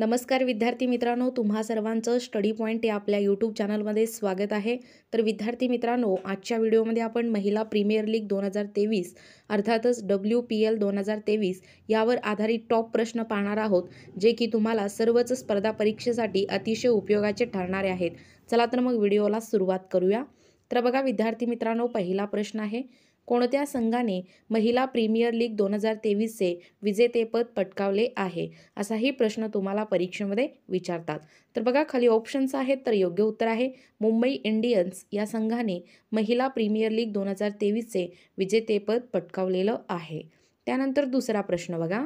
नमस्कार विद्यार्थी मित्रांनो तुम्हा सर्वांचं स्टडी पॉईंट या आपल्या यूट्यूब चॅनलमध्ये स्वागत आहे तर विद्यार्थी मित्रांनो आजच्या व्हिडिओमध्ये आपण महिला प्रीमियर लीग दोन हजार तेवीस अर्थातच डब्ल्यू पी एल दोन हजार तेवीस यावर आधारित टॉप प्रश्न पाहणार आहोत जे की तुम्हाला सर्वच स्पर्धा परीक्षेसाठी अतिशय उपयोगाचे ठरणारे आहेत चला तर मग व्हिडिओला सुरुवात करूया तर बघा विद्यार्थी मित्रांनो पहिला प्रश्न आहे कोणत्या संघाने महिला प्रीमियर लीग दोन हजार तेवीसचे विजेतेपद पटकावले आहे असाही प्रश्न तुम्हाला परीक्षेमध्ये विचारतात तर बघा खाली ऑप्शन्स आहेत तर योग्य उत्तर आहे मुंबई इंडियन्स या संघाने महिला प्रीमियर लीग दोन हजार तेवीसचे विजेतेपद पटकावलेलं आहे त्यानंतर दुसरा प्रश्न बघा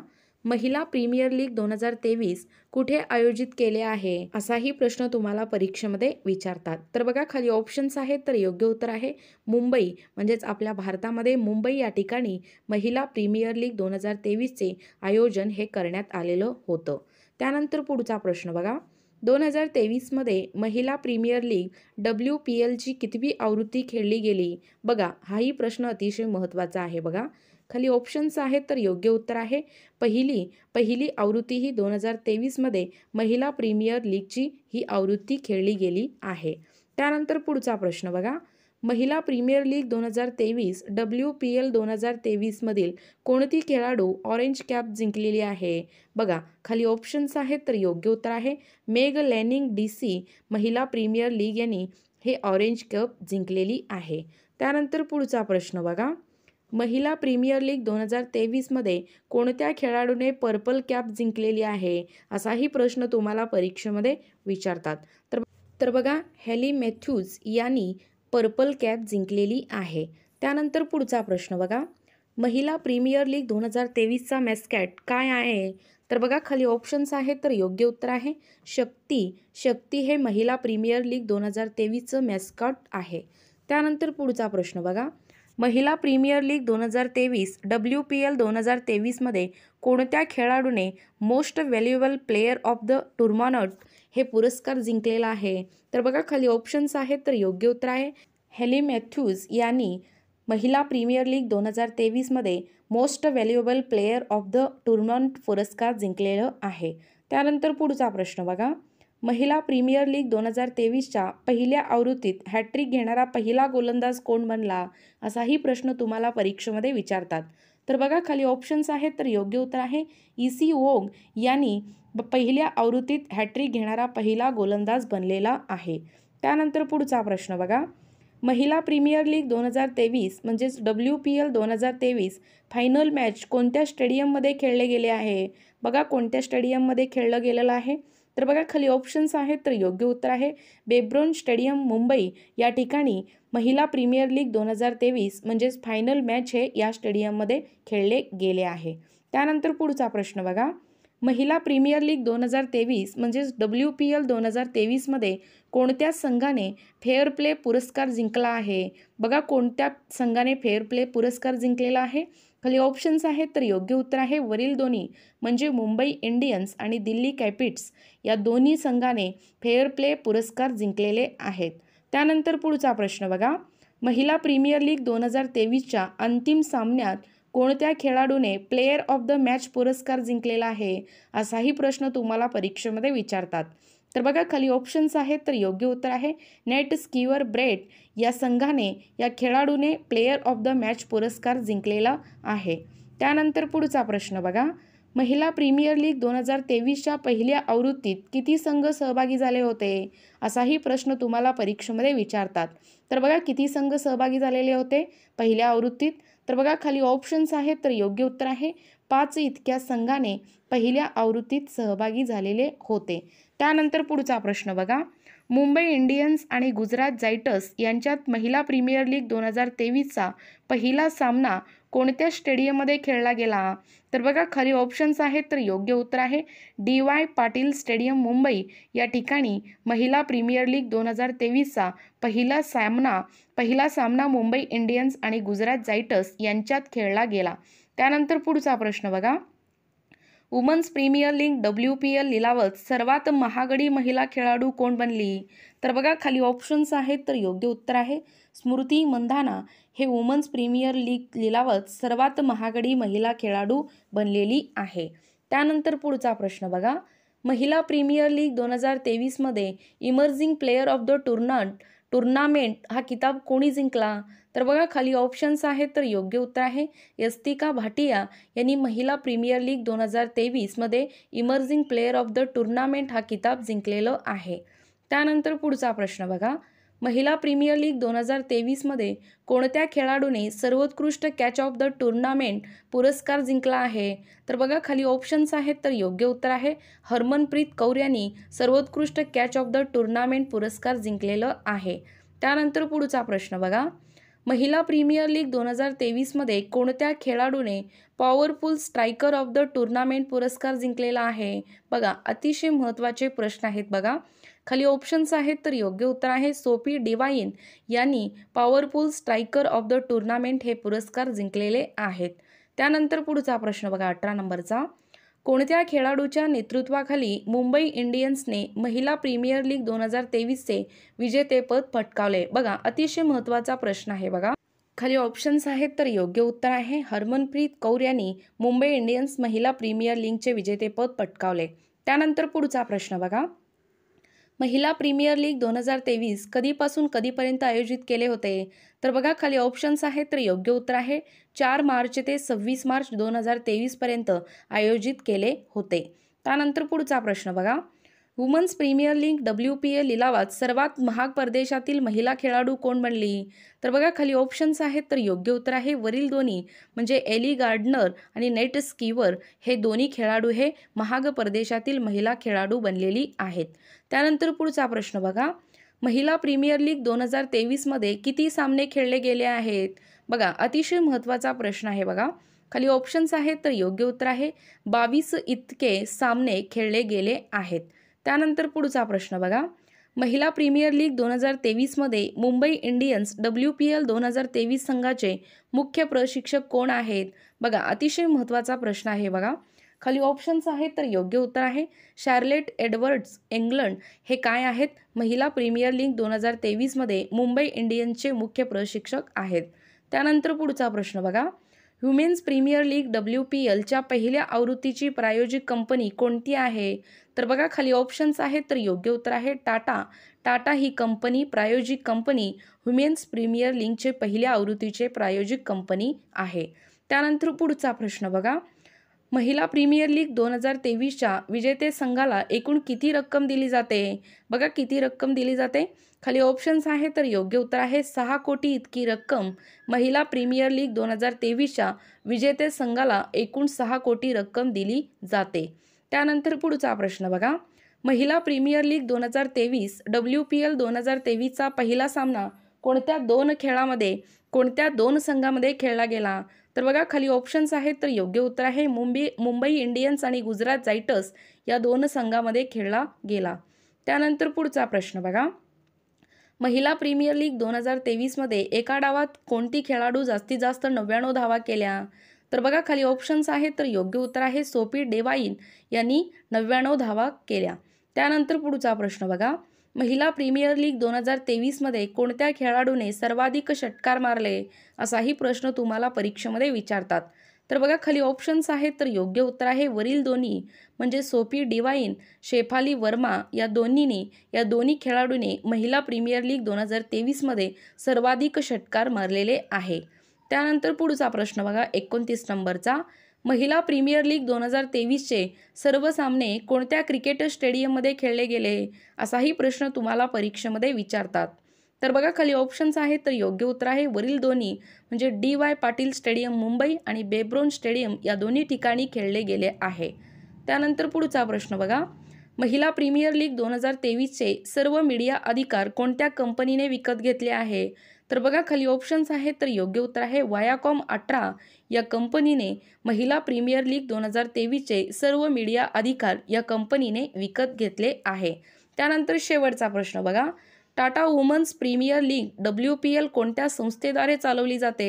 महिला प्रीमियर लीग दोन हजार तेवीस कुठे आयोजित केले आहे असाही प्रश्न तुम्हाला परीक्षेमध्ये विचारतात तर बघा खाली ऑप्शन्स आहेत तर योग्य उत्तर आहे मुंबई म्हणजेच आपल्या भारतामध्ये मुंबई या ठिकाणी महिला प्रीमियर लीग दोन हजार तेवीसचे आयोजन हे करण्यात आलेलं होतं त्यानंतर पुढचा प्रश्न बघा दोन हजार तेवीसमध्ये महिला प्रीमियर लीग डब्ल्यू पी एलची कितवी आवृत्ती खेळली गेली बघा हाही प्रश्न अतिशय महत्त्वाचा आहे बघा खाली ऑप्शन्स आहेत तर योग्य उत्तर आहे पहिली पहिली आवृत्ती ही दोन हजार तेवीसमध्ये महिला प्रीमियर लीगची ही आवृत्ती खेळली गेली आहे त्यानंतर पुढचा प्रश्न बघा महिला प्रीमियर लीग दोन हजार तेवीस डब्ल्यू पी एल दोन हजार तेवीसमधील कोणती खेळाडू ऑरेंज कॅप जिंकलेली आहे बघा खाली ऑप्शन्स आहेत तर योग्य उत्तर आहे मेग लॅनिंग डी सी महिला प्रीमियर लीग यांनी हे ऑरेंज कप जिंकलेली आहे त्यानंतर पुढचा प्रश्न बघा महिला प्रीमियर लीग दोन हजार तेवीसमध्ये कोणत्या खेळाडूने पर्पल कॅप जिंकलेली आहे असाही प्रश्न तुम्हाला परीक्षेमध्ये विचारतात तर तर बघा हॅली मॅथ्यूज यांनी पर्पल कॅप जिंकलेली आहे त्यानंतर पुढचा प्रश्न बघा महिला प्रीमियर लीग दोन हजार तेवीसचा मॅस्कॅट काय आहे तर बघा खाली ऑप्शन्स आहेत तर योग्य उत्तर आहे शक्ती शक्ती हे महिला प्रीमियर लीग दोन हजार तेवीसचं मॅस्कॉट आहे त्यानंतर पुढचा प्रश्न बघा महिला प्रीमियर लीग दोन हजार तेवीस डब्ल्यू पी एल दोन हजार तेवीसमध्ये कोणत्या खेळाडूने most valuable player of the tournament हे पुरस्कार जिंकलेला आहे तर बघा खाली ऑप्शन्स आहेत तर योग्य उत्तर आहे हेली मॅथ्यूज यांनी महिला प्रीमियर लीग दोन हजार तेवीसमध्ये most valuable player of the tournament पुरस्कार जिंकलेलं आहे त्यानंतर पुढचा प्रश्न बघा महिला प्रीमियर लीग दोन हजार तेवीसच्या पहिल्या आवृत्तीत हॅट्रिक घेणारा पहिला गोलंदाज कोण बनला असाही प्रश्न तुम्हाला परीक्षेमध्ये विचारतात तर बघा खाली ऑप्शन्स आहेत तर योग्य उत्तर आहे ई सी ओंग यांनी पहिल्या आवृत्तीत हॅट्रिक घेणारा पहिला गोलंदाज बनलेला आहे त्यानंतर पुढचा प्रश्न बघा महिला प्रीमियर लीग दोन हजार तेवीस म्हणजेच डब्ल्यू पी एल दोन हजार तेवीस फायनल मॅच कोणत्या स्टेडियममध्ये खेळले गेले आहे बघा कोणत्या स्टेडियममध्ये खेळलं गेलेलं आहे तर बघा खाली ऑप्शन्स आहेत तर योग्य उत्तर आहे बेब्रोन स्टेडियम मुंबई या ठिकाणी महिला प्रीमियर लीग दोन हजार तेवीस म्हणजेच फायनल मॅच हे या स्टेडियममध्ये खेळले गेले आहे त्यानंतर पुढचा प्रश्न बघा महिला प्रीमियर लीग दोन हजार तेवीस म्हणजेच डब्ल्यू पी एल दोन हजार तेवीसमध्ये कोणत्या संघाने फेअर प्ले पुरस्कार जिंकला आहे बघा कोणत्या संघाने फेअर प्ले पुरस्कार जिंकलेला आहे खाली ऑप्शन्स आहेत तर योग्य उत्तर आहे वरील दोन्ही म्हणजे मुंबई इंडियन्स आणि दिल्ली कॅपिट्स या दोन्ही संघाने फेअर प्ले पुरस्कार जिंकलेले आहेत त्यानंतर पुढचा प्रश्न बघा महिला प्रीमियर लीग दोन हजार तेवीसच्या अंतिम सामन्यात कोणत्या खेळाडूने प्लेयर ऑफ द मॅच पुरस्कार जिंकलेला आहे असाही प्रश्न तुम्हाला परीक्षेमध्ये विचारतात तर बघा खाली ऑप्शन्स आहेत तर योग्य उत्तर आहे नेट स्कीवर ब्रेट या संघाने या खेळाडूने प्लेयर ऑफ द मॅच पुरस्कार जिंकलेला आहे त्यानंतर पुढचा प्रश्न बघा महिला प्रीमियर लीग दोन हजार तेवीसच्या पहिल्या आवृत्तीत किती संघ सहभागी झाले होते असाही प्रश्न तुम्हाला परीक्षेमध्ये विचारतात तर बघा किती संघ सहभागी झालेले होते पहिल्या आवृत्तीत तर बघा खाली ऑप्शन्स आहेत तर योग्य उत्तर आहे पाच इतक्या संघाने पहिल्या आवृत्तीत सहभागी झालेले होते त्यानंतर पुढचा प्रश्न बघा मुंबई इंडियन्स आणि गुजरात जायटस यांच्यात महिला प्रीमियर लीग दोन हजार तेवीसचा पहिला सामना कोणत्या स्टेडियममध्ये खेळला गेला तर बघा खरी ऑप्शन्स आहेत तर योग्य उत्तर आहे D Y Patil stadium Mumbai या ठिकाणी महिला प्रीमियर लीग दोन हजार तेवीसचा पहिला सामना पहिला सामना मुंबई इंडियन्स आणि गुजरात जायटस यांच्यात खेळला गेला त्यानंतर पुढचा प्रश्न बघा women's premier league W P L लिलावत सर्वात महागडी महिला खेळाडू कोण बनली तर बघा खाली ऑप्शन्स आहेत तर योग्य उत्तर आहे स्मृती मंधाना हे वुमन्स प्रीमियर लीग लिलावत सर्वात महागडी महिला खेळाडू बनलेली आहे त्यानंतर पुढचा प्रश्न बघा महिला प्रीमियर लीग दोन हजार तेवीसमध्ये इमर्जिंग प्लेयर ऑफ द टुर्ना टुर्नामेंट हा किताब कोणी जिंकला तर बघा खाली ऑप्शन्स आहेत तर योग्य उत्तर आहे यस्तिका भाटिया यांनी महिला प्रीमियर लीग दोन हजार तेवीसमध्ये emerging player of the tournament हा किताब जिंकलेलं आहे त्यानंतर पुढचा प्रश्न बघा महिला प्रीमियर लीग दोन हजार तेवीसमध्ये कोणत्या खेळाडूने सर्वोत्कृष्ट कॅच ऑफ द टुर्नामेंट पुरस्कार जिंकला आहे तर बघा खाली ऑप्शन्स आहेत तर योग्य उत्तर आहे हरमनप्रीत कौर यांनी सर्वोत्कृष्ट कॅच ऑफ द टुर्नामेंट पुरस्कार जिंकलेलं आहे त्यानंतर पुढचा प्रश्न बघा महिला प्रीमियर लीग दोन हजार तेवीसमध्ये कोणत्या खेळाडूने powerful striker of the tournament पुरस्कार जिंकलेला आहे बघा अतिशय महत्त्वाचे प्रश्न आहेत बघा खाली ऑप्शन्स आहेत तर योग्य उत्तर आहे सोफी डिवाईन यांनी powerful striker of the tournament हे पुरस्कार जिंकलेले आहेत त्यानंतर पुढचा प्रश्न बघा अठरा नंबरचा कोणत्या खेळाडूच्या नेतृत्वाखाली मुंबई इंडियन्सने महिला प्रीमियर लीग दोन हजार तेवीसचे विजेतेपद पटकावले बघा अतिशय महत्त्वाचा प्रश्न आहे बघा खाली ऑप्शन्स आहेत तर योग्य उत्तर आहे हरमनप्रीत कौर यांनी मुंबई इंडियन्स महिला प्रीमियर लीगचे विजेतेपद पटकावले त्यानंतर पुढचा प्रश्न बघा महिला प्रीमियर लीग दोन हजार तेवीस कधीपासून कधीपर्यंत आयोजित केले होते तर बघा खाली ऑप्शन्स आहेत तर योग्य उत्तर आहे चार मार्च ते सव्वीस मार्च दोन हजार तेवीसपर्यंत आयोजित केले होते त्यानंतर पुढचा प्रश्न बघा women's premier league W P A लिलावात सर्वात महाग परदेशातील महिला खेळाडू कोण बनली तर बघा खाली ऑप्शन्स आहेत तर योग्य उत्तर आहे वरील दोन्ही म्हणजे एली गार्डनर आणि नेट स्कीवर हे दोन्ही खेळाडू हे महाग परदेशातील महिला खेळाडू बनलेली आहेत त्यानंतर पुढचा प्रश्न बघा महिला प्रीमियर लीग दोन हजार तेवीसमध्ये किती सामने खेळले गेले आहेत बघा अतिशय महत्त्वाचा प्रश्न आहे बघा खाली ऑप्शन्स आहेत तर योग्य उत्तर आहे बावीस इतके सामने खेळले गेले आहेत त्यानंतर पुढचा प्रश्न बघा महिला प्रीमियर लीग दोन हजार तेवीसमध्ये Mumbai Indians W P L दोन हजार तेवीस संघाचे मुख्य प्रशिक्षक कोण आहेत बघा अतिशय महत्त्वाचा प्रश्न आहे बघा खाली ऑप्शन्स आहेत तर योग्य उत्तर आहे शार्लेट एडवर्ड्स इंग्लंड हे काय आहेत महिला प्रीमियर लीग दोन हजार तेवीसमध्ये मुंबई इंडियन्सचे मुख्य प्रशिक्षक आहेत त्यानंतर पुढचा प्रश्न बघा women's premier league W P एलच्या पहिल्या आवृत्तीची प्रायोजिक कंपनी कोणती आहे तर बघा खाली ऑप्शन्स आहेत तर योग्य उत्तर आहे टाटा टाटा ही कंपनी प्रायोजिक कंपनी ह्युमेन्स प्रीमियर लीगचे पहिल्या आवृत्तीचे प्रायोजिक कंपनी आहे त्यानंतर पुढचा प्रश्न बघा महिला प्रीमियर लीग दोन हजार तेवीसच्या विजेते संघाला एकूण किती रक्कम दिली जाते बघा किती रक्कम दिली जाते खाली ऑप्शन्स आहे तर योग्य उत्तर आहे सहा कोटी इतकी रक्कम महिला प्रीमियर लीग दोन हजार तेवीसच्या विजेते संघाला एकूण सहा कोटी रक्कम दिली जाते त्यानंतर पुढचा प्रश्न बघा महिला प्रीमियर लीग दोन हजार तेवीस डब्ल्यू पी एल दोन हजार तेवीसचा पहिला सामना कोणत्या दोन खेळामध्ये कोणत्या दोन संघामध्ये खेळला गेला तर बघा खाली ऑप्शन्स आहेत तर योग्य उत्तर आहे मुंबई मुंबई इंडियन्स आणि गुजरात जायटस या दोन संघामध्ये खेळला गेला त्यानंतर पुढचा प्रश्न बघा महिला प्रीमियर लीग दोन हजार तेवीसमध्ये एका डावात कोणती खेळाडू जास्तीत जास्त नव्याण्णव धावा केल्या तर बघा खाली ऑप्शन्स आहेत तर योग्य उत्तर आहे सोपी डेवाईन यांनी नव्याण्णव धावा केल्या त्यानंतर पुढचा प्रश्न बघा महिला प्रीमियर लीग दोन हजार तेवीसमध्ये कोणत्या खेळाडूने सर्वाधिक षटकार मारले असाही प्रश्न तुम्हाला परीक्षेमध्ये विचारतात तर बघा खाली ऑप्शन्स आहेत तर योग्य उत्तर आहे वरील दोन्ही म्हणजे सोपी डिवाईन शेफाली वर्मा या दोन्हीने या दोन्ही खेळाडूने महिला प्रीमियर लीग दोन हजार तेवीसमध्ये सर्वाधिक षटकार मारलेले आहे त्यानंतर पुढचा प्रश्न बघा एकोणतीस नंबरचा महिला प्रीमियर लीग दोन हजार तेवीसचे सर्व सामने कोणत्या क्रिकेट स्टेडियममध्ये खेळले गेले असाही प्रश्न तुम्हाला परीक्षेमध्ये विचारतात तर बघा खाली ऑप्शन्स आहेत तर योग्य उत्तर आहे वरील दोन्ही म्हणजे D Y Patil stadium Mumbai आणि बेब्रोन स्टेडियम या दोन्ही ठिकाणी खेळले गेले आहे त्यानंतर पुढचा प्रश्न बघा महिला प्रीमियर लीग दोन हजार तेवीसचे सर्व मीडिया अधिकार कोणत्या कंपनीने विकत घेतले आहे तर बघा खाली ऑप्शन्स आहेत तर योग्य उत्तर आहे वायाकॉम अठरा या कंपनीने महिला प्रीमियर लीग दोन हजार तेवीसचे सर्व मीडिया अधिकार या कंपनीने विकत घेतले आहे त्यानंतर शेवटचा प्रश्न बघा Tata women's premier league W P L कोणत्या संस्थेद्वारे चालवली जाते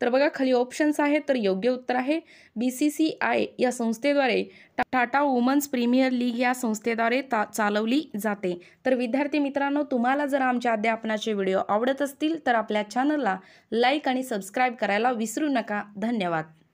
तर बघा खाली ऑप्शन्स आहेत तर योग्य उत्तर आहे बी सी सी आय या संस्थेद्वारे टाटा वुमन्स प्रीमियर लीग या संस्थेद्वारे ता चालवली जाते तर विद्यार्थी मित्रांनो तुम्हाला जर आमच्या अध्यापनाचे व्हिडिओ आवडत असतील तर आपल्या चॅनलला लाईक आणि सबस्क्राईब करायला विसरू नका धन्यवाद